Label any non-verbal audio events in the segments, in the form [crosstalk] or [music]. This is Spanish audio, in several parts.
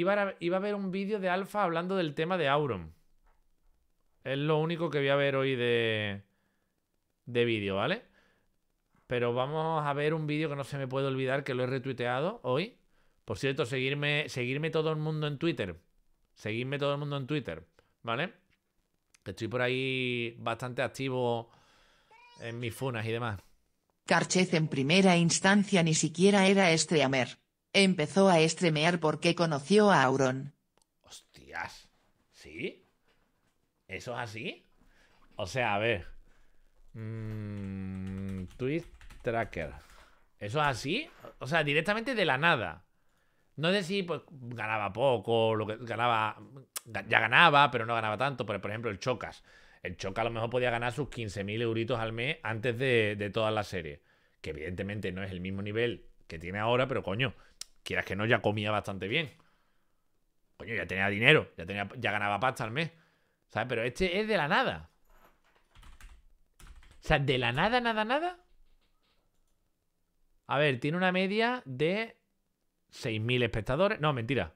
Iba a, haber ver un vídeo de Alfa hablando del tema de Auron. Es lo único que voy a ver hoy de, de vídeo, ¿vale? Pero vamos a ver un vídeo que no se me puede olvidar, que lo he retuiteado hoy. Por cierto, seguirme, seguirme todo el mundo en Twitter. Seguirme todo el mundo en Twitter, ¿vale? estoy por ahí bastante activo en mis funas y demás. Carchez en primera instancia ni siquiera era estreamer empezó a estremear porque conoció a Auron. Hostias. ¿Sí? ¿Eso es así? O sea, a ver. mmm. Twist Tracker. ¿Eso es así? O sea, directamente de la nada. No sé si pues, ganaba poco, lo que ganaba. Ya ganaba, pero no ganaba tanto. por ejemplo, el Chocas. El Chocas a lo mejor podía ganar sus 15.000 euritos al mes antes de, de toda la serie. Que evidentemente no es el mismo nivel que tiene ahora, pero coño quieras que no, ya comía bastante bien. Coño, ya tenía dinero, ya, tenía, ya ganaba pasta al mes. ¿Sabes? Pero este es de la nada. O sea, de la nada, nada, nada. A ver, tiene una media de 6.000 espectadores. No, mentira.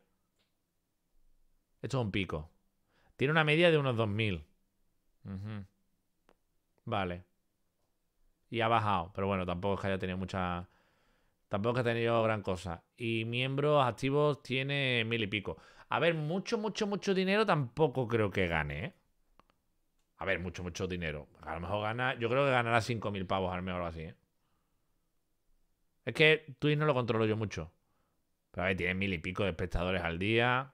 Esto es un pico. Tiene una media de unos 2.000. Vale. Y ha bajado. Pero bueno, tampoco es que haya tenido mucha Tampoco que ha tenido gran cosa. Y miembros activos tiene mil y pico. A ver, mucho, mucho, mucho dinero tampoco creo que gane, ¿eh? A ver, mucho, mucho dinero. A lo mejor gana. Yo creo que ganará mil pavos, al menos algo así, ¿eh? Es que Twitch no lo controlo yo mucho. Pero a ver, tiene mil y pico de espectadores al día.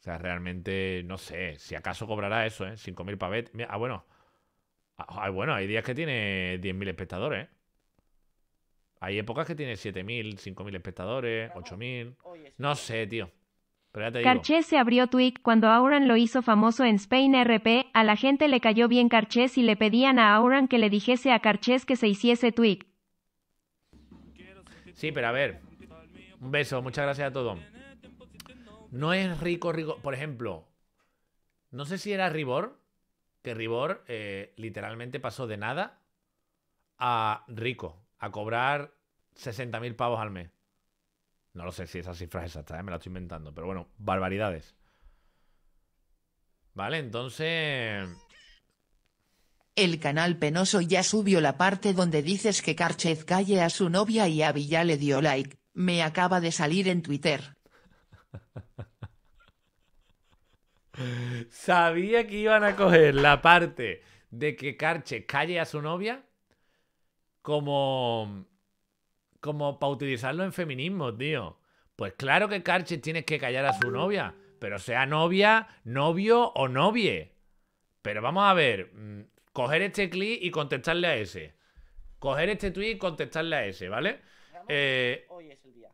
O sea, realmente no sé. Si acaso cobrará eso, ¿eh? 5.000 pavetes. Ah, bueno. Ah, ah, bueno, hay días que tiene 10.000 espectadores. Hay épocas que tiene 7.000, 5.000 espectadores, 8.000. No sé, tío. Pero se abrió Twitch cuando Auran lo hizo famoso en Spain RP. A la gente le cayó bien Carchés y le pedían a Auran que le dijese a Carchés que se hiciese Twitch. Sí, pero a ver. Un beso, muchas gracias a todos. No es rico, rico. Por ejemplo, no sé si era Ribor Ribor eh, literalmente pasó de nada a rico, a cobrar 60.000 pavos al mes. No lo sé si esa cifra es exacta, eh, me la estoy inventando, pero bueno, barbaridades. Vale, entonces... El canal Penoso ya subió la parte donde dices que Carchez calle a su novia y a ya le dio like. Me acaba de salir en Twitter. [laughs] Sabía que iban a coger la parte de que Carche calle a su novia como. como para utilizarlo en feminismo, tío. Pues claro que Carche tiene que callar a su novia. Pero sea novia, novio o novie. Pero vamos a ver. Mm, coger este clip y contestarle a ese. Coger este tweet y contestarle a ese, ¿vale? Eh, hoy es el día.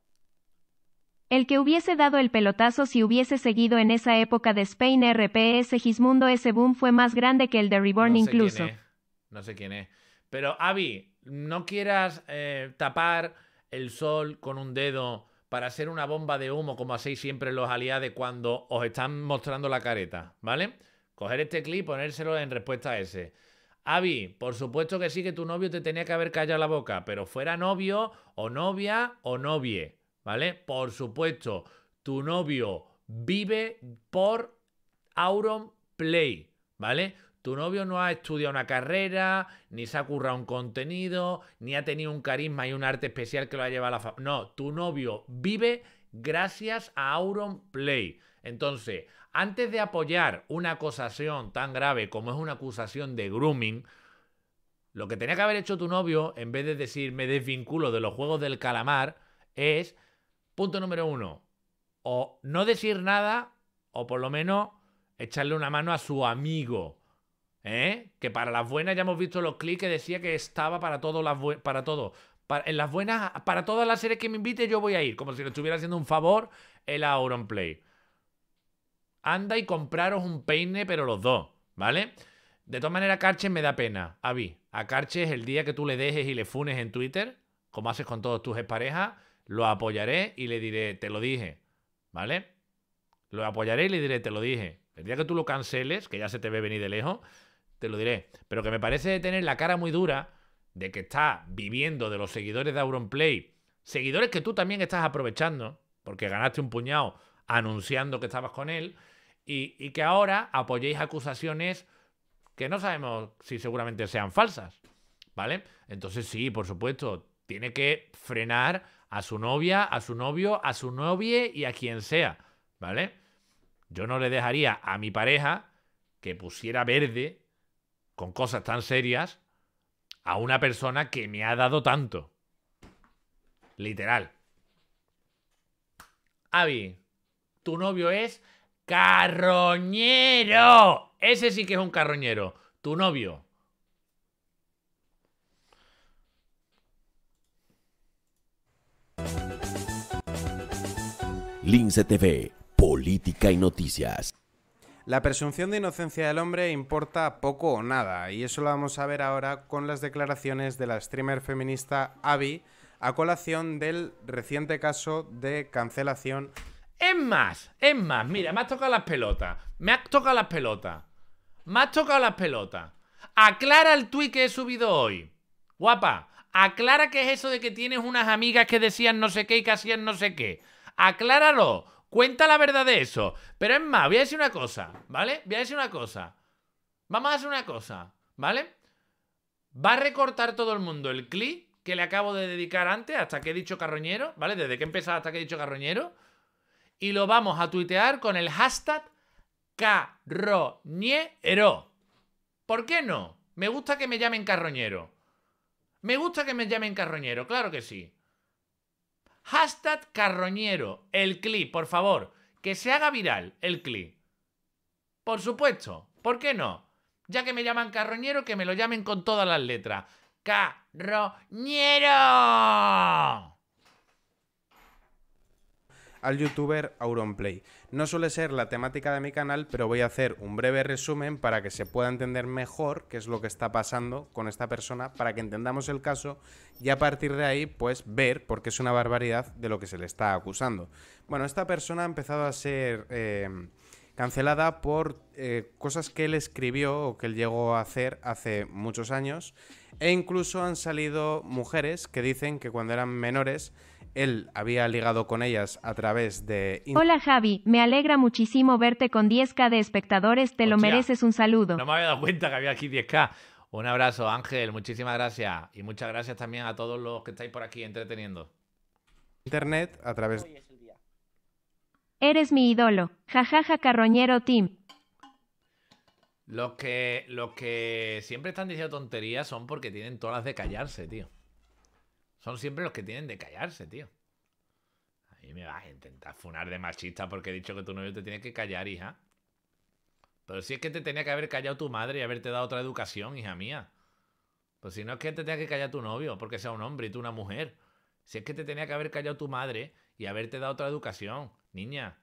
El que hubiese dado el pelotazo si hubiese seguido en esa época de Spain RPS Gismundo ese boom fue más grande que el de Reborn incluso. No sé quién es. Pero Avi, no quieras eh, tapar el sol con un dedo para hacer una bomba de humo como hacéis siempre los aliados cuando os están mostrando la careta, ¿vale? Coger este clip, ponérselo en respuesta a ese. Avi, por supuesto que sí que tu novio te tenía que haber callado la boca, pero fuera novio o novia o novie. ¿vale? Por supuesto, tu novio vive por Auron Play, ¿vale? Tu novio no ha estudiado una carrera, ni se ha currado un contenido, ni ha tenido un carisma y un arte especial que lo ha llevado a la fama. No, tu novio vive gracias a Auron Play. Entonces, antes de apoyar una acusación tan grave como es una acusación de grooming, lo que tenía que haber hecho tu novio, en vez de decir me desvinculo de los juegos del calamar, es Punto número uno, o no decir nada o por lo menos echarle una mano a su amigo. ¿Eh? Que para las buenas ya hemos visto los clics que decía que estaba para todo, para en las buenas, para todas las series que me invite yo voy a ir, como si le estuviera haciendo un favor el Auronplay. Anda y compraros un peine, pero los dos, ¿vale? De todas maneras, Carche me da pena, Avi. A Carche es el día que tú le dejes y le funes en Twitter, como haces con todos tus exparejas, lo apoyaré y le diré, te lo dije, ¿vale? Lo apoyaré y le diré, te lo dije. El día que tú lo canceles, que ya se te ve venir de lejos, te lo diré. Pero que me parece tener la cara muy dura de que está viviendo de los seguidores de Auronplay, seguidores que tú también estás aprovechando, porque ganaste un puñado anunciando que estabas con él, y, y que ahora apoyéis acusaciones que no sabemos si seguramente sean falsas, ¿vale? Entonces sí, por supuesto, tiene que frenar a su novia, a su novio, a su novie y a quien sea, ¿vale? Yo no le dejaría a mi pareja que pusiera verde con cosas tan serias a una persona que me ha dado tanto. Literal. Avi, tu novio es carroñero. Ese sí que es un carroñero. Tu novio, Lince TV, Política y Noticias. La presunción de inocencia del hombre importa poco o nada, y eso lo vamos a ver ahora con las declaraciones de la streamer feminista Abby a colación del reciente caso de cancelación. Es más, es más, mira, me has tocado las pelotas, me ha tocado las pelotas, me has tocado las pelotas. Aclara el tuit que he subido hoy. Guapa, aclara que es eso de que tienes unas amigas que decían no sé qué y que hacían no sé qué. Acláralo. Cuenta la verdad de eso. Pero es más, voy a decir una cosa, ¿vale? Voy a decir una cosa. Vamos a hacer una cosa, ¿vale? Va a recortar todo el mundo el clip que le acabo de dedicar antes, hasta que he dicho carroñero, ¿vale? Desde que he empezado hasta que he dicho carroñero. Y lo vamos a tuitear con el hashtag carroñero. ¿Por qué no? Me gusta que me llamen carroñero. Me gusta que me llamen carroñero, claro que sí. Hashtag carroñero, el clip, por favor. Que se haga viral el clip. Por supuesto, ¿por qué no? Ya que me llaman carroñero, que me lo llamen con todas las letras. ¡Carroñero! Al youtuber Auronplay. No suele ser la temática de mi canal, pero voy a hacer un breve resumen para que se pueda entender mejor qué es lo que está pasando con esta persona, para que entendamos el caso y a partir de ahí, pues ver, qué es una barbaridad de lo que se le está acusando. Bueno, esta persona ha empezado a ser eh, cancelada por eh, cosas que él escribió o que él llegó a hacer hace muchos años, e incluso han salido mujeres que dicen que cuando eran menores él había ligado con ellas a través de... Hola Javi, me alegra muchísimo verte con 10k de espectadores, te lo mereces un saludo. No me había dado cuenta que había aquí 10k. Un abrazo Ángel, muchísimas gracias y muchas gracias también a todos los que estáis por aquí entreteniendo. Internet a través... Eres mi ídolo, jajaja carroñero team. Los que, los que siempre están diciendo tonterías son porque tienen todas de callarse, tío. Son siempre los que tienen de callarse, tío. Ahí me vas a intentar funar de machista porque he dicho que tu novio te tiene que callar, hija. Pero si es que te tenía que haber callado tu madre y haberte dado otra educación, hija mía. Pues si no es que te tenga que callar tu novio porque sea un hombre y tú una mujer. Si es que te tenía que haber callado tu madre y haberte dado otra educación, niña.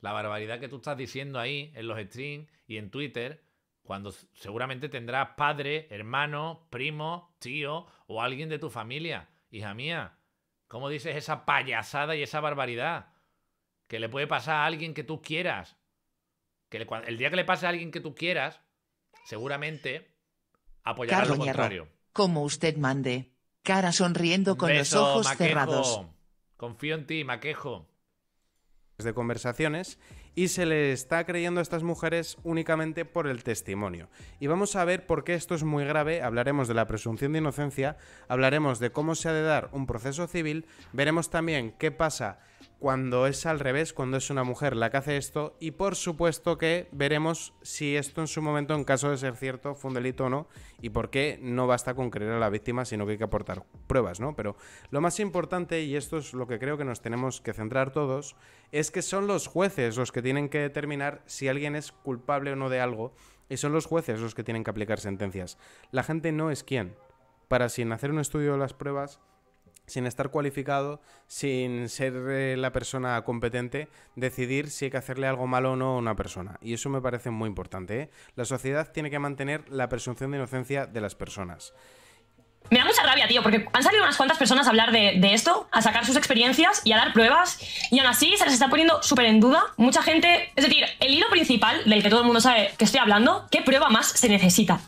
La barbaridad que tú estás diciendo ahí en los streams y en Twitter, cuando seguramente tendrás padre, hermano, primo, tío o alguien de tu familia hija mía, ¿cómo dices esa payasada y esa barbaridad? Que le puede pasar a alguien que tú quieras. Que el día que le pase a alguien que tú quieras, seguramente apoyará a lo contrario. como usted mande. Cara sonriendo con los ojos cerrados. Confío en ti, maquejo. De conversaciones y se le está creyendo a estas mujeres únicamente por el testimonio. Y vamos a ver por qué esto es muy grave, hablaremos de la presunción de inocencia, hablaremos de cómo se ha de dar un proceso civil, veremos también qué pasa cuando es al revés, cuando es una mujer la que hace esto, y por supuesto que veremos si esto en su momento, en caso de ser cierto, fue un delito o no, y por qué no basta con creer a la víctima, sino que hay que aportar pruebas, ¿no? Pero lo más importante, y esto es lo que creo que nos tenemos que centrar todos, es que son los jueces los que tienen que determinar si alguien es culpable o no de algo, y son los jueces los que tienen que aplicar sentencias. La gente no es quien. Para sin hacer un estudio de las pruebas, sin estar cualificado, sin ser eh, la persona competente, decidir si hay que hacerle algo malo o no a una persona. Y eso me parece muy importante. ¿eh? La sociedad tiene que mantener la presunción de inocencia de las personas. Me da mucha rabia, tío, porque han salido unas cuantas personas a hablar de, esto, a sacar sus experiencias y a dar pruebas, y aún así se les está poniendo súper en duda. Mucha gente, es decir, el hilo principal del que todo el mundo sabe que estoy hablando, ¿qué prueba más se necesita?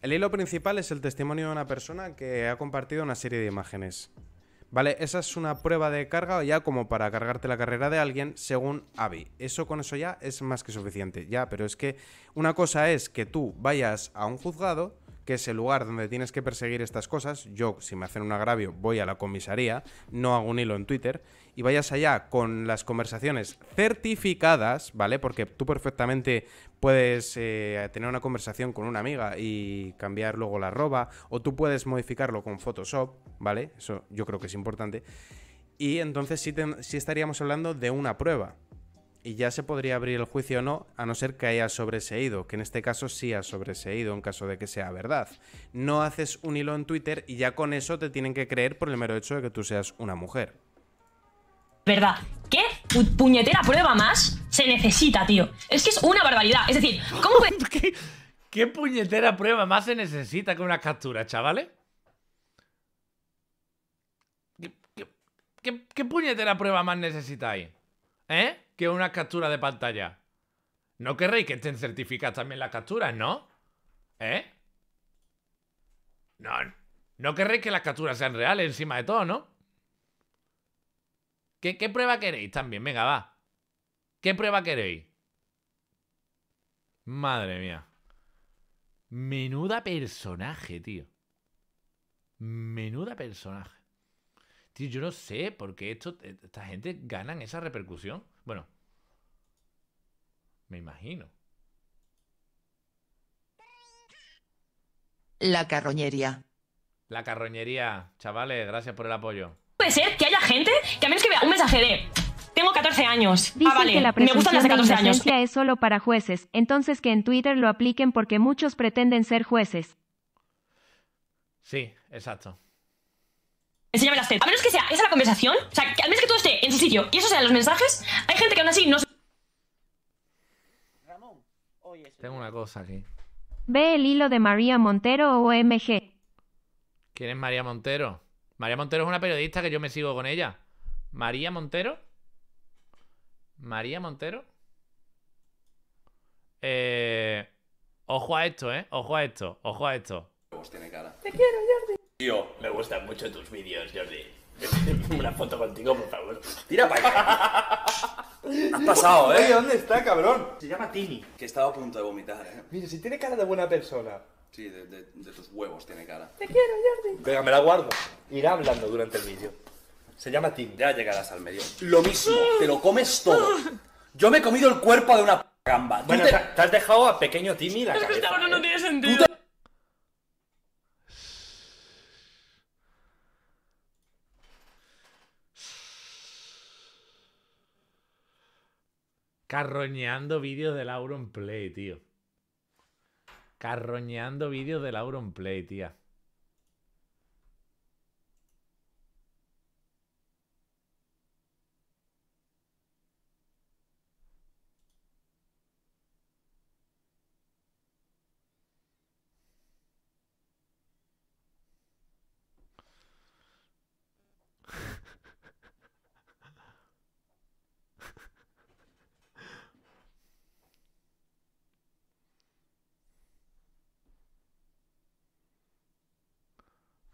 El hilo principal es el testimonio de una persona que ha compartido una serie de imágenes. ¿Vale? Esa es una prueba de carga ya como para cargarte la carrera de alguien según Avi. Eso con eso ya es más que suficiente. Ya, pero es que una cosa es que tú vayas a un juzgado, que es el lugar donde tienes que perseguir estas cosas. Yo, si me hacen un agravio, voy a la comisaría, no hago un hilo en Twitter y vayas allá con las conversaciones certificadas, ¿vale? Porque tú perfectamente puedes eh, tener una conversación con una amiga y cambiar luego la arroba, o tú puedes modificarlo con Photoshop, ¿vale? Eso yo creo que es importante. Y entonces sí, sí estaríamos hablando de una prueba. Y ya se podría abrir el juicio o no, a no ser que haya sobreseído, que en este caso sí ha sobreseído en caso de que sea verdad. No haces un hilo en Twitter y ya con eso te tienen que creer por el mero hecho de que tú seas una mujer. ¿verdad? ¿Qué puñetera prueba más se necesita, tío? Es que es una barbaridad. Es decir, ¿cómo [laughs] ¿Qué, puñetera prueba más se necesita que una captura, chavales? ¿Qué, qué, puñetera prueba más necesitáis? ¿Eh? Que una captura de pantalla. No querréis que estén certificadas también las capturas, ¿no? ¿Eh? No, no querréis que las capturas sean reales encima de todo, ¿no? ¿Qué, prueba queréis también? Venga, va. ¿Qué prueba queréis? Madre mía. Menuda personaje, tío. Menuda personaje. Tío, yo no sé por qué esto, eh, esta gente ganan esa repercusión. Bueno, me imagino. La carroñería. La carroñería. Chavales, gracias por el apoyo puede ser que haya gente que a menos que vea un mensaje de tengo 14 años. Ah, Dicen ah, vale, que la me gustan las de 14 años. es solo para jueces, entonces que en Twitter lo apliquen porque muchos pretenden ser jueces. Sí, exacto. Enséñame las tetas. A menos que sea esa es la conversación, o sea, que menos que todo esté en su sitio y eso sean los mensajes, hay gente que aún así no... Ramón, oye... Tengo una cosa aquí. Ve el hilo de María Montero o MG. ¿Quién es María Montero? María Montero es una periodista que yo me sigo con ella. María Montero. María Montero. Eh, ojo a esto, ¿eh? Ojo a esto, ojo a esto. Tiene cara. Te quiero, Jordi. Tío, me gustan mucho tus vídeos, Jordi. [laughs] Una foto contigo, por favor. Tira para acá. [laughs] Has pasado, ¿eh? ¿dónde está, cabrón? Se llama Tini. Que estaba a punto de vomitar, ¿eh? Mira, si tiene cara de buena persona. Sí, de, de, huevos tiene cara. Te quiero, Jordi. Venga, me la guardo. Irá hablando durante el vídeo. Se llama Tim. Ya llegarás al medio. Lo mismo, te lo comes todo. Yo me he comido el cuerpo de una gamba. Bueno, te... has dejado a pequeño Timmy la que [laughs] esta no ¿eh? tiene sentido. Carroñeando vídeos de Lauro en Play, tío carroñando vídeos de Lauron Play, tía.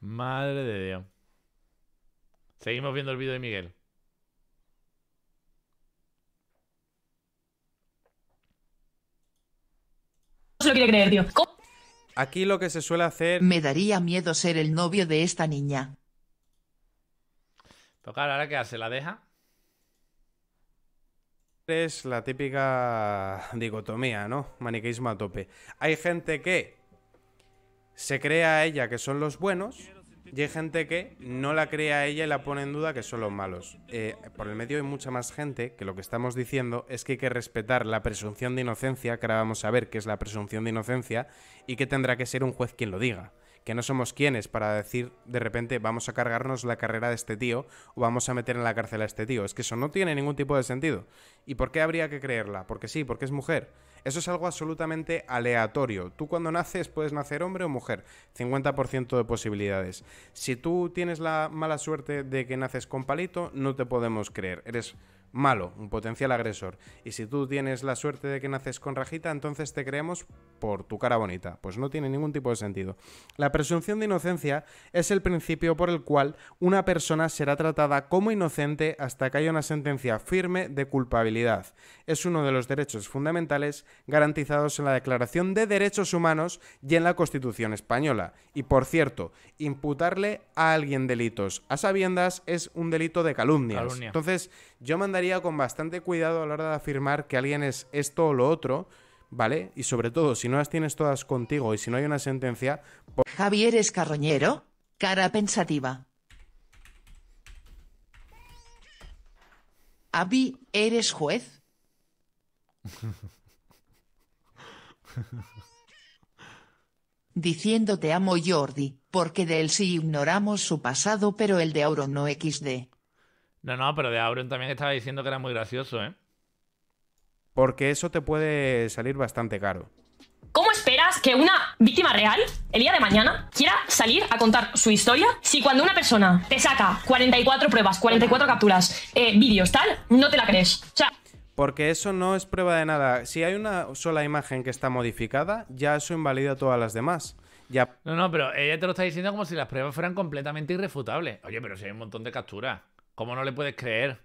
Madre de Dios. Seguimos viendo el vídeo de Miguel. No se lo quiere creer, tío. Aquí lo que se suele hacer. Me daría miedo ser el novio de esta niña. Tocar, pues ¿ahora qué hace? ¿La deja? Es la típica dicotomía, ¿no? Maniqueísmo a tope. Hay gente que se cree a ella que son los buenos y hay gente que no la cree a ella y la pone en duda que son los malos. Eh, por el medio hay mucha más gente que lo que estamos diciendo es que hay que respetar la presunción de inocencia, que ahora vamos a ver qué es la presunción de inocencia y que tendrá que ser un juez quien lo diga. Que no somos quienes para decir de repente vamos a cargarnos la carrera de este tío o vamos a meter en la cárcel a este tío. Es que eso no tiene ningún tipo de sentido. ¿Y por qué habría que creerla? Porque sí, porque es mujer. Eso es algo absolutamente aleatorio. Tú cuando naces puedes nacer hombre o mujer, 50% de posibilidades. Si tú tienes la mala suerte de que naces con palito, no te podemos creer. Eres malo, un potencial agresor. Y si tú tienes la suerte de que naces con rajita, entonces te creemos por tu cara bonita. Pues no tiene ningún tipo de sentido. La presunción de inocencia es el principio por el cual una persona será tratada como inocente hasta que haya una sentencia firme de culpabilidad. Es uno de los derechos fundamentales garantizados en la Declaración de Derechos Humanos y en la Constitución Española. Y por cierto, imputarle a alguien delitos a sabiendas es un delito de calumnias. Calumnia. Entonces, yo mandaría con bastante cuidado a la hora de afirmar que alguien es esto o lo otro, ¿vale? Y sobre todo, si no las tienes todas contigo y si no hay una sentencia... Por... Javier es carroñero, cara pensativa. Avi, ¿eres juez? Diciendo te amo Jordi, porque de él sí ignoramos su pasado pero el de no XD. No, no, pero de Auron también estaba diciendo que era muy gracioso, ¿eh? Porque eso te puede salir bastante caro. ¿Cómo esperas que una víctima real, el día de mañana, quiera salir a contar su historia si cuando una persona te saca 44 pruebas, 44 capturas, eh, vídeos, tal, no te la crees? Porque eso no es prueba de nada. Si hay una sola imagen que está modificada, ya eso invalida todas las demás. Ya... No, no, pero ella te lo está diciendo como si las pruebas fueran completamente irrefutables. Oye, pero si hay un montón de capturas. ¿Cómo no le puedes creer?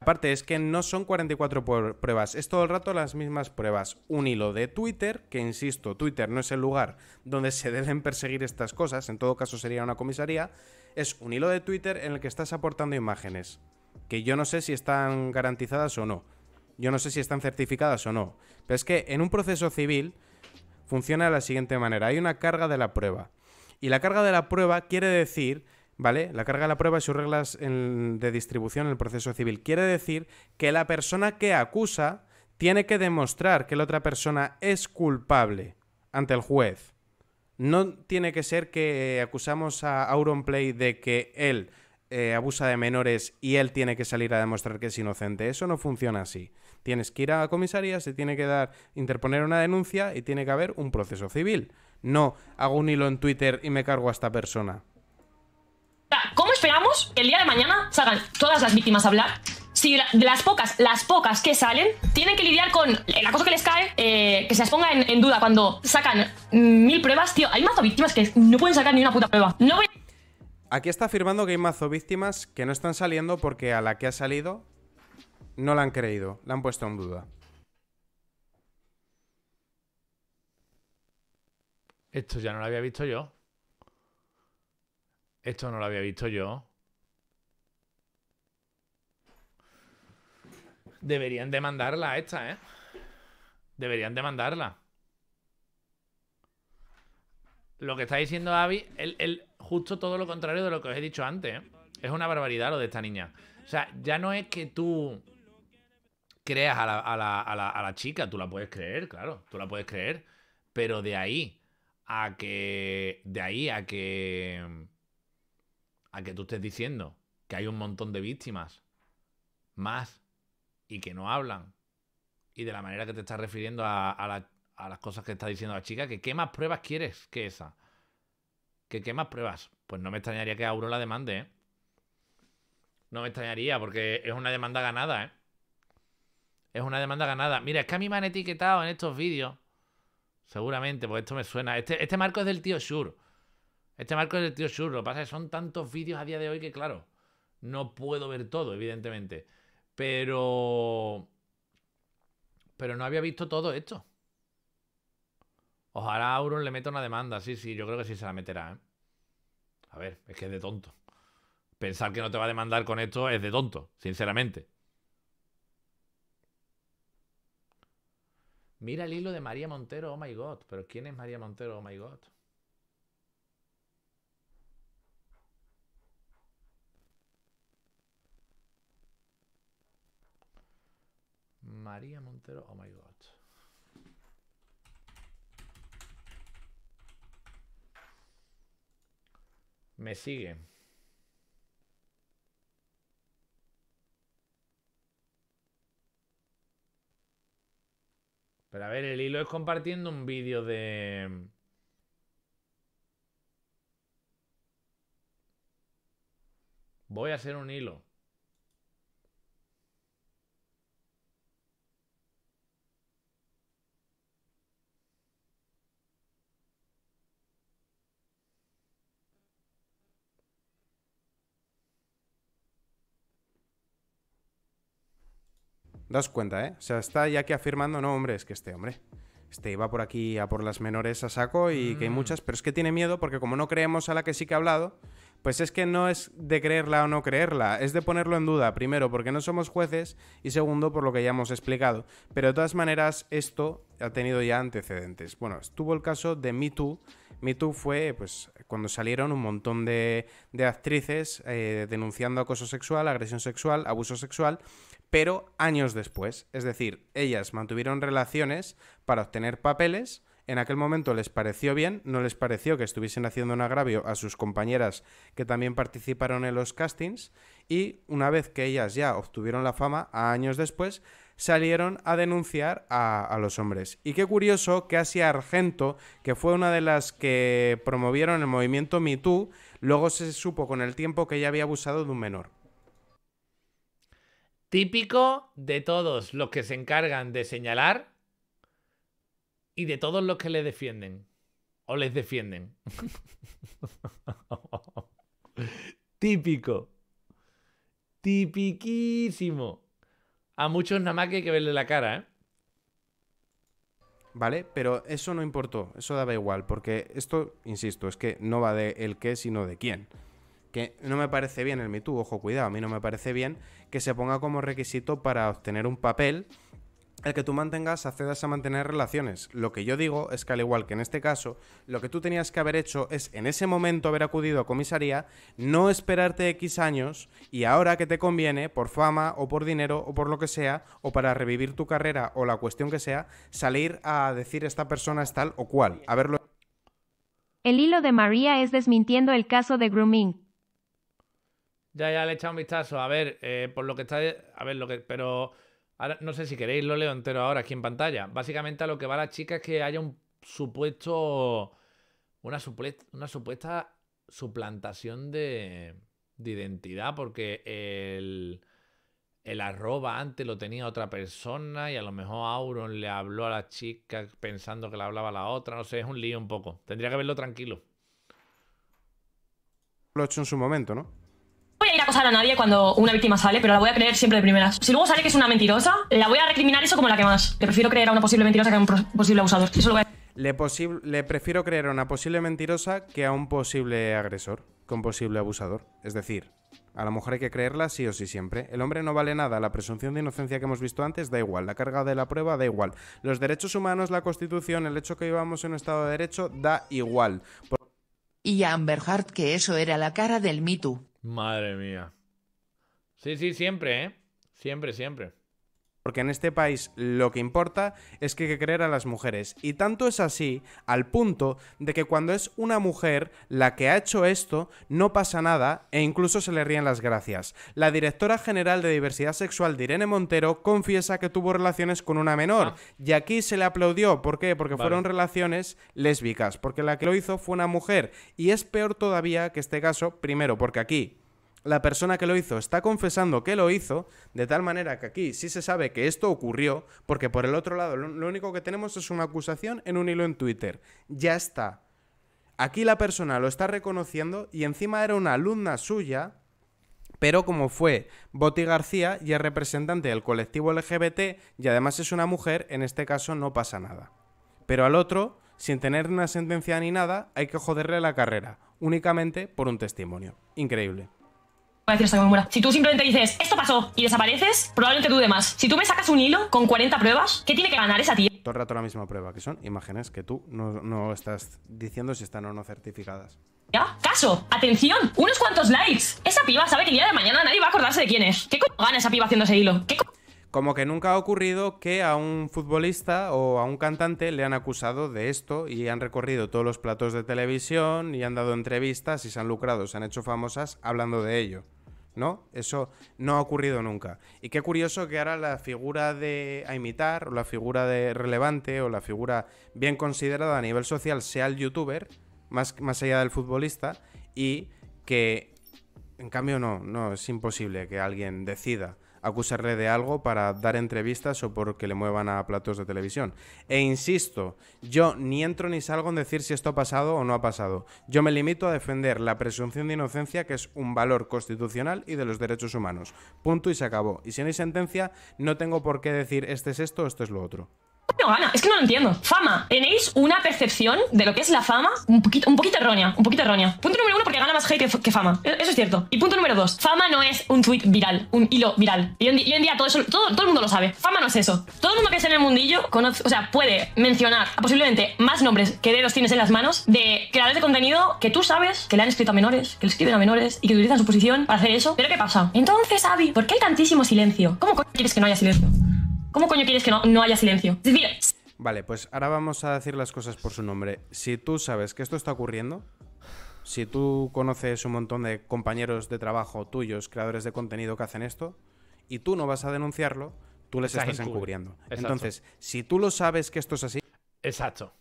Aparte, es que no son 44 pruebas, es todo el rato las mismas pruebas. Un hilo de Twitter, que insisto, Twitter no es el lugar donde se deben perseguir estas cosas, en todo caso sería una comisaría. Es un hilo de Twitter en el que estás aportando imágenes, que yo no sé si están garantizadas o no. Yo no sé si están certificadas o no. Pero es que en un proceso civil funciona de la siguiente manera. Hay una carga de la prueba. Y la carga de la prueba quiere decir ¿vale? La carga de la prueba y sus reglas de distribución en el proceso civil. Quiere decir que la persona que acusa tiene que demostrar que la otra persona es culpable ante el juez. No tiene que ser que eh, acusamos a Auronplay de que él eh, abusa de menores y él tiene que salir a demostrar que es inocente. Eso no funciona así. Tienes que ir a la comisaría, se tiene que dar, interponer una denuncia y tiene que haber un proceso civil. No hago un hilo en Twitter y me cargo a esta persona esperamos que el día de mañana salgan todas las víctimas a hablar. Si de las pocas, las pocas que salen, tienen que lidiar con la cosa que les cae, eh, que se las ponga en, duda cuando sacan mil pruebas. Tío, hay mazo víctimas que no pueden sacar ni una puta prueba. No Aquí está afirmando que hay mazo víctimas que no están saliendo porque a la que ha salido no la han creído, la han puesto en duda. Esto ya no lo había visto yo. Esto no lo había visto yo. Deberían demandarla esta, ¿eh? Deberían demandarla. Lo que está diciendo Abby es justo todo lo contrario de lo que os he dicho antes. ¿eh? Es una barbaridad lo de esta niña. O sea, ya no es que tú creas a la, chica, tú la puedes creer, claro, tú la puedes creer, pero de ahí a que, de ahí a que a que tú estés diciendo que hay un montón de víctimas más y que no hablan y de la manera que te estás refiriendo a, las cosas que está diciendo la chica, que qué más pruebas quieres que esa. ¿Que qué más pruebas? Pues no me extrañaría que Auro la demande, ¿eh? No me extrañaría porque es una demanda ganada, ¿eh? Es una demanda ganada. Mira, es que a mí me han etiquetado en estos vídeos. Seguramente, pues esto me suena. Este, este marco es del tío Shure. Este marco es el tío sur. Lo que pasa es que son tantos vídeos a día de hoy que, claro, no puedo ver todo, evidentemente. Pero. Pero no había visto todo esto. Ojalá Auron le meta una demanda. Sí, sí, yo creo que sí se la meterá. ¿eh? A ver, es que es de tonto. Pensar que no te va a demandar con esto es de tonto, sinceramente. Mira el hilo de María Montero, oh my god. Pero ¿quién es María Montero, oh my god? María Montero, oh my god. Me sigue. Pero a ver, el hilo es compartiendo un vídeo de... Voy a hacer un hilo. Das cuenta, ¿eh? O sea, está ya aquí afirmando, no, hombre, es que este hombre. Este iba por aquí a por las menores a saco y que hay mm. muchas, pero es que tiene miedo porque como no creemos a la que sí que ha hablado, pues es que no es de creerla o no creerla, es de ponerlo en duda, primero porque no somos jueces y segundo por lo que ya hemos explicado. Pero de todas maneras, esto ha tenido ya antecedentes. Bueno, estuvo el caso de Me Too. Me Too fue pues, cuando salieron un montón de, de actrices eh, denunciando acoso sexual, agresión sexual, abuso sexual pero años después. Es decir, ellas mantuvieron relaciones para obtener papeles. En aquel momento les pareció bien, no les pareció que estuviesen haciendo un agravio a sus compañeras que también participaron en los castings y una vez que ellas ya obtuvieron la fama, años después, salieron a denunciar a, los hombres. Y qué curioso que Asia Argento, que fue una de las que promovieron el movimiento MeToo, luego se supo con el tiempo que ella había abusado de un menor. Típico de todos los que se encargan de señalar y de todos los que le defienden. O les defienden. [laughs] Típico. Tipiquísimo. A muchos nada más que hay que verle la cara, ¿eh? ¿Vale? Pero eso no importó, eso daba igual, porque esto, insisto, es que no va de el qué, sino de quién que no me parece bien el MeToo, ojo, cuidado, a mí no me parece bien que se ponga como requisito para obtener un papel el que tú mantengas, accedas a mantener relaciones. Lo que yo digo es que al igual que en este caso, lo que tú tenías que haber hecho es en ese momento haber acudido a comisaría, no esperarte X años y ahora que te conviene, por fama o por dinero o por lo que sea, o para revivir tu carrera o la cuestión que sea, salir a decir esta persona es tal o cual, a verlo. El hilo de María es desmintiendo el caso de grooming. Ya, ya le he echado un vistazo. A ver, eh, por lo que está. A ver, lo que. Pero. Ahora, no sé si queréis, lo leo entero ahora aquí en pantalla. Básicamente a lo que va la chica es que haya un supuesto. Una, supuesta, una supuesta suplantación de, de identidad, porque el, el, arroba antes lo tenía otra persona y a lo mejor Auron le habló a la chica pensando que la hablaba la otra. No sé, es un lío un poco. Tendría que verlo tranquilo. Lo he hecho en su momento, ¿no? voy a ir a acosar a nadie cuando una víctima sale, pero la voy a creer siempre de primeras. Si luego sale que es una mentirosa, la voy a recriminar eso como la que más. Le prefiero creer a una posible mentirosa que a un posible abusador. le, prefiero creer a una posible mentirosa que a un posible agresor, que un posible abusador. Es decir, a la mujer hay que creerla sí o sí siempre. El hombre no vale nada, la presunción de inocencia que hemos visto antes da igual, la carga de la prueba da igual. Los derechos humanos, la constitución, el hecho que vivamos en un estado de derecho da igual. Y a Amber que eso era la cara del mito. Too. Madre mía. Sí, sí, siempre, ¿eh? Siempre, siempre. Porque en este país lo que importa es que hay que creer a las mujeres. Y tanto es así, al punto de que cuando es una mujer la que ha hecho esto, no pasa nada e incluso se le ríen las gracias. La directora general de diversidad sexual Irene Montero confiesa que tuvo relaciones con una menor. Ah. Y aquí se le aplaudió. ¿Por qué? Porque fueron relaciones lésbicas. Porque la que lo hizo fue una mujer. Y es peor todavía que este caso, primero, porque aquí la persona que lo hizo está confesando que lo hizo, de tal manera que aquí sí se sabe que esto ocurrió, porque por el otro lado lo único que tenemos es una acusación en un hilo en Twitter. Ya está. Aquí la persona lo está reconociendo y encima era una alumna suya, pero como fue Boti García y es representante del colectivo LGBT y además es una mujer, en este caso no pasa nada. Pero al otro, sin tener una sentencia ni nada, hay que joderle la carrera, únicamente por un testimonio. Increíble a decir Si tú simplemente dices, esto pasó y desapareces, probablemente tú más. Si tú me sacas un hilo con 40 pruebas, ¿qué tiene que ganar esa tía? Todo el rato la misma prueba, que son imágenes que tú no, estás diciendo si están o no certificadas. ¿Ya? Caso, atención, unos cuantos likes. Esa piba sabe que el día de mañana nadie va a acordarse de quién es. ¿Qué co gana esa piba haciendo ese hilo? como que nunca ha ocurrido que a un futbolista o a un cantante le han acusado de esto y han recorrido todos los platos de televisión y han dado entrevistas y se han lucrado, se han hecho famosas hablando de ello. ¿no? Eso no ha ocurrido nunca. Y qué curioso que ahora la figura de a imitar, o la figura de relevante, o la figura bien considerada a nivel social sea el youtuber, más, más allá del futbolista, y que en cambio no, no, es imposible que alguien decida acusarle de algo para dar entrevistas o porque le muevan a platos de televisión. E insisto, yo ni entro ni salgo en decir si esto ha pasado o no ha pasado. Yo me limito a defender la presunción de inocencia, que es un valor constitucional y de los derechos humanos. Punto y se acabó. Y si no hay sentencia, no tengo por qué decir este es esto, esto es lo otro. No gana, es que no lo entiendo. Fama. Tenéis una percepción de lo que es la fama un poquito, un poquito errónea, un poquito errónea. Punto número uno, porque gana más hate que, fama. E, eso es cierto. Y punto número dos, fama no es un tweet viral, un hilo viral. Y hoy en, día, todo eso, todo, todo, el mundo lo sabe. Fama no es eso. Todo el mundo que está en el mundillo conoce, o sea, puede mencionar posiblemente más nombres que dedos tienes en las manos de creadores de contenido que tú sabes que le han escrito a menores, que le escriben a menores y que utilizan su posición para hacer eso. Pero ¿qué pasa? Entonces, Abby, ¿por qué hay tantísimo silencio? ¿Cómo quieres que no haya silencio? ¿Cómo coño quieres que no, no haya silencio? Vale, pues ahora vamos a decir las cosas por su nombre. Si tú sabes que esto está ocurriendo, si tú conoces un montón de compañeros de trabajo tuyos, creadores de contenido que hacen esto, y tú no vas a denunciarlo, tú les estás, encubriendo. Entonces, si tú lo sabes que esto es así... Exacto.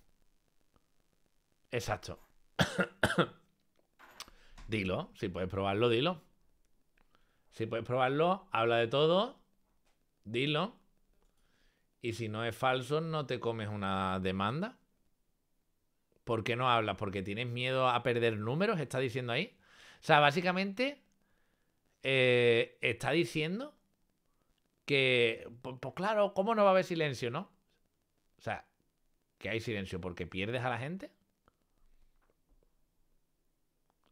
Exacto. [coughs] dilo, si puedes probarlo, dilo. Si puedes probarlo, habla de todo, dilo. Y si no es falso, ¿no te comes una demanda? ¿Por qué no hablas? ¿Porque tienes miedo a perder números? ¿Está diciendo ahí? O sea, básicamente eh, está diciendo que, pues, pues, claro, ¿cómo no va a haber silencio, no? O sea, que hay silencio porque pierdes a la gente.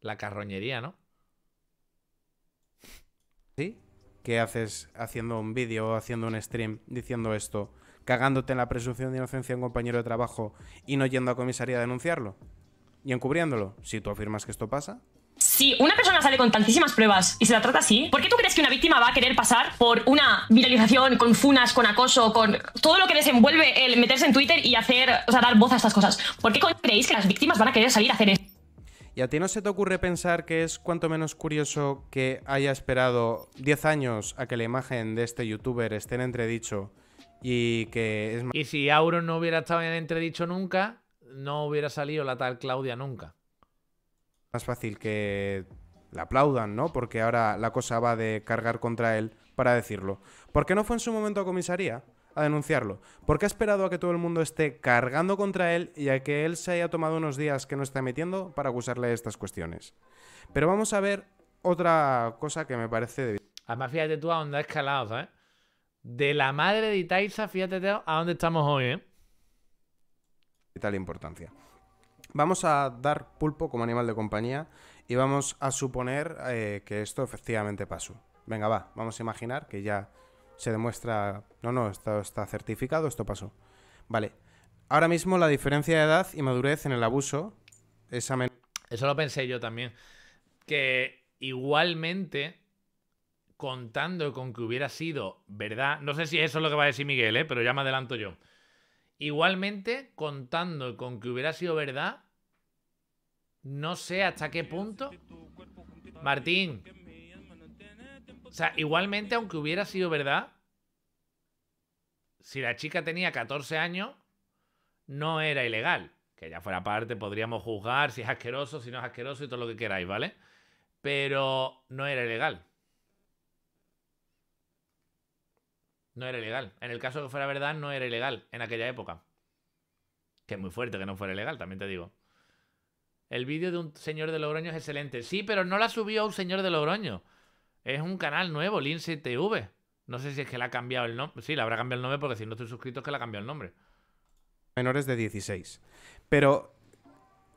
La carroñería, ¿no? Sí, ¿Qué haces haciendo un vídeo haciendo un stream diciendo esto, cagándote en la presunción de inocencia de un compañero de trabajo y no yendo a comisaría a denunciarlo y encubriéndolo, si tú afirmas que esto pasa. Si una persona sale con tantísimas pruebas y se la trata así, ¿por qué tú crees que una víctima va a querer pasar por una viralización con funas, con acoso, con todo lo que desenvuelve el meterse en Twitter y hacer, o sea, dar voz a estas cosas? ¿Por qué creéis que las víctimas van a querer salir a hacer esto? ¿Y a ti no se te ocurre pensar que es cuanto menos curioso que haya esperado 10 años a que la imagen de este youtuber esté en entredicho y que es... más... Y si Auron no hubiera estado en entredicho nunca, no hubiera salido la tal Claudia nunca. Más fácil que la aplaudan, ¿no? Porque ahora la cosa va de cargar contra él para decirlo. ¿Por qué no fue en su momento a comisaría? a denunciarlo. Porque ha esperado a que todo el mundo esté cargando contra él y a que él se haya tomado unos días que no está metiendo para acusarle de estas cuestiones. Pero vamos a ver otra cosa que me parece de... Además, fíjate tú a dónde ha escalado, ¿sabes? ¿eh? De la madre de Itaiza, fíjate a dónde estamos hoy, ¿eh? tal importancia. Vamos a dar pulpo como animal de compañía y vamos a suponer eh, que esto efectivamente pasó. Venga, va, vamos a imaginar que ya se demuestra, no, no, esto está certificado, esto pasó. Vale. Ahora mismo la diferencia de edad y madurez en el abuso es Eso lo pensé yo también. Que igualmente, contando con que hubiera sido verdad, no sé si eso es lo que va a decir Miguel, ¿eh? pero ya me adelanto yo. Igualmente, contando con que hubiera sido verdad, no sé hasta qué punto. Martín, o sea, igualmente, aunque hubiera sido verdad, si la chica tenía 14 años, no era ilegal. Que ya fuera parte, podríamos juzgar si es asqueroso, si no es asqueroso y todo lo que queráis, ¿vale? Pero no era ilegal. No era ilegal. En el caso de que fuera verdad, no era ilegal en aquella época. Que es muy fuerte que no fuera ilegal, también te digo. El vídeo de un señor de Logroño es excelente. Sí, pero no la subió un señor de Logroño. Es un canal nuevo, Lindsay TV. No sé si es que le ha cambiado el nombre. Sí, le habrá cambiado el nombre porque si no estoy suscrito es que le ha cambiado el nombre. Menores de 16. Pero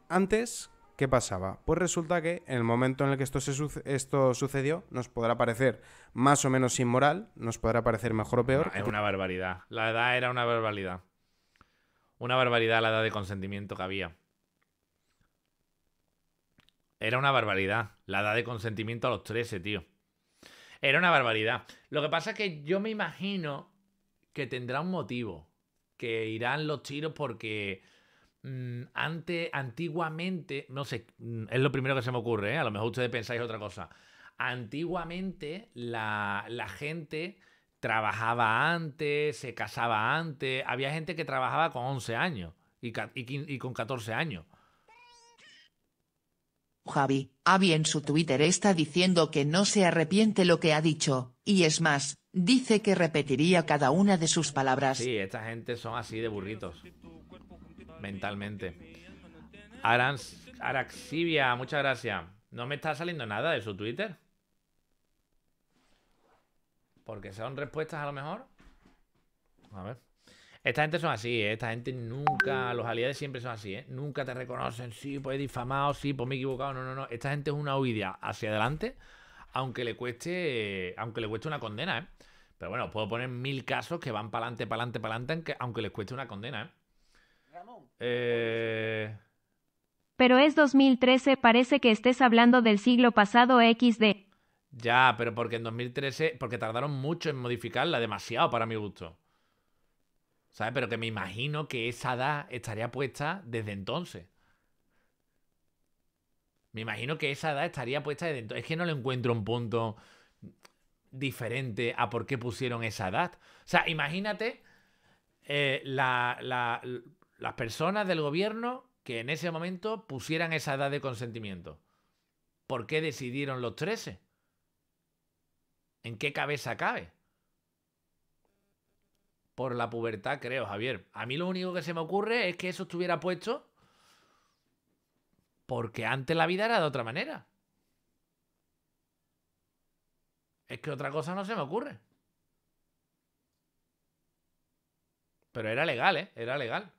antes, ¿qué pasaba? Pues resulta que en el momento en el que esto, esto sucedió, nos podrá parecer más o menos inmoral, nos podrá parecer mejor o peor. es una barbaridad. La edad era una barbaridad. Una barbaridad la edad de consentimiento que había. Era una barbaridad. La edad de consentimiento a los 13, tío. Era una barbaridad. Lo que pasa es que yo me imagino que tendrá un motivo. Que irán los tiros porque mm, antes, antiguamente, no sé, mm, es lo primero que se me ocurre, ¿eh? a lo mejor ustedes pensáis otra cosa. Antiguamente la, gente trabajaba antes, se casaba antes, había gente que trabajaba con 11 años y, y con 14 años. Javi, Avi en su Twitter está diciendo que no se arrepiente lo que ha dicho, y es más, dice que repetiría cada una de sus palabras. Sí, esta gente son así de burritos, mentalmente. Araxivia, Araxibia, muchas gracias. No me está saliendo nada de su Twitter. Porque son respuestas a lo mejor. A ver. Esta gente son así, ¿eh? Esta gente nunca, los aliados siempre son así, ¿eh? Nunca te reconocen, sí, pues he difamado, sí, pues me he equivocado, no, no, no. Esta gente es una huida hacia adelante, aunque le cueste, aunque le cueste una condena, ¿eh? Pero bueno, puedo poner mil casos que van para adelante, para adelante, para adelante, aunque les cueste una condena, ¿eh? Eh... Pero es 2013, parece que estés hablando del siglo pasado XD. Ya, pero porque en 2013, porque tardaron mucho en modificarla, demasiado para mi gusto. ¿Sabes? Pero que me imagino que esa edad estaría puesta desde entonces. Me imagino que esa edad estaría puesta desde entonces. Es que no le encuentro un punto diferente a por qué pusieron esa edad. O sea, imagínate eh, la, las personas del gobierno que en ese momento pusieran esa edad de consentimiento. ¿Por qué decidieron los 13? ¿En qué cabeza cabe? por la pubertad, creo, Javier. A mí lo único que se me ocurre es que eso estuviera puesto porque antes la vida era de otra manera. Es que otra cosa no se me ocurre. Pero era legal, ¿eh? Era legal.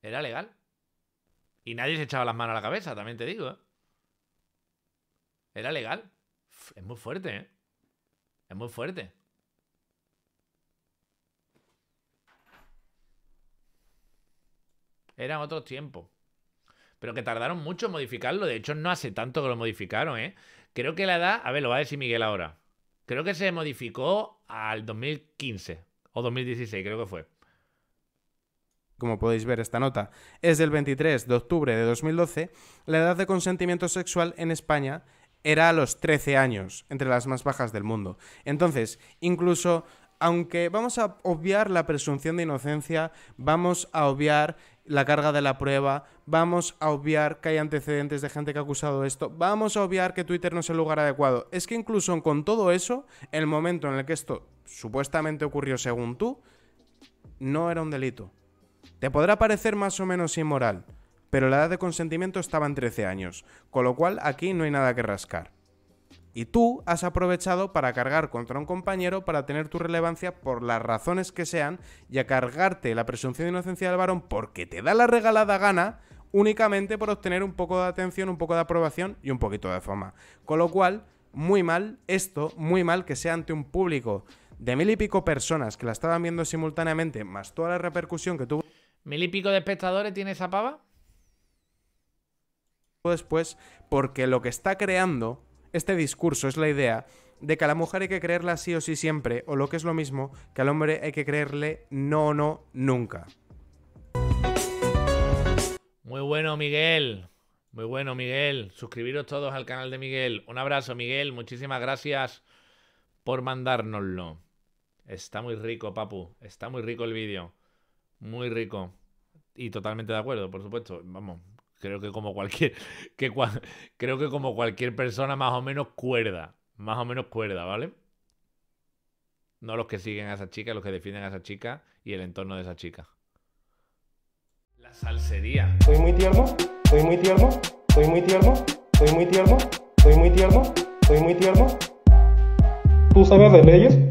Era legal. Y nadie se echaba las manos a la cabeza, también te digo, ¿eh? Era legal. Es muy fuerte, ¿eh? Es muy fuerte. Eran otros tiempos. Pero que tardaron mucho en modificarlo. De hecho, no hace tanto que lo modificaron, ¿eh? Creo que la edad. A ver, lo va a decir Miguel ahora. Creo que se modificó al 2015 o 2016, creo que fue. Como podéis ver esta nota, es del 23 de octubre de 2012. La edad de consentimiento sexual en España era a los 13 años, entre las más bajas del mundo. Entonces, incluso aunque vamos a obviar la presunción de inocencia, vamos a obviar la carga de la prueba, vamos a obviar que hay antecedentes de gente que ha acusado esto, vamos a obviar que Twitter no es el lugar adecuado. Es que incluso con todo eso, el momento en el que esto supuestamente ocurrió según tú, no era un delito. Te podrá parecer más o menos inmoral, pero la edad de consentimiento estaba en 13 años, con lo cual aquí no hay nada que rascar y tú has aprovechado para cargar contra un compañero para tener tu relevancia por las razones que sean y a cargarte la presunción de inocencia del varón porque te da la regalada gana únicamente por obtener un poco de atención, un poco de aprobación y un poquito de fama. Con lo cual, muy mal esto, muy mal que sea ante un público de mil y pico personas que la estaban viendo simultáneamente, más toda la repercusión que tuvo. ¿Mil y pico de espectadores tiene esa pava? Después, porque lo que está creando este discurso, es la idea de que a la mujer hay que creerla sí o sí siempre, o lo que es lo mismo, que al hombre hay que creerle no o no nunca. Muy bueno, Miguel. Muy bueno, Miguel. Suscribiros todos al canal de Miguel. Un abrazo, Miguel. Muchísimas gracias por mandárnoslo. Está muy rico, papu. Está muy rico el vídeo. Muy rico. Y totalmente de acuerdo, por supuesto. Vamos, creo que como cualquier, [laughs] que creo que como cualquier persona más o menos cuerda, más o menos cuerda, ¿vale? No los que siguen a esa chica, los que defienden a esa chica y el entorno de esa chica. La salsería. Soy muy tierno, soy muy tierno, soy muy tierno, soy muy tierno, soy muy tierno, soy muy tierno. ¿Tú sabes de leyes?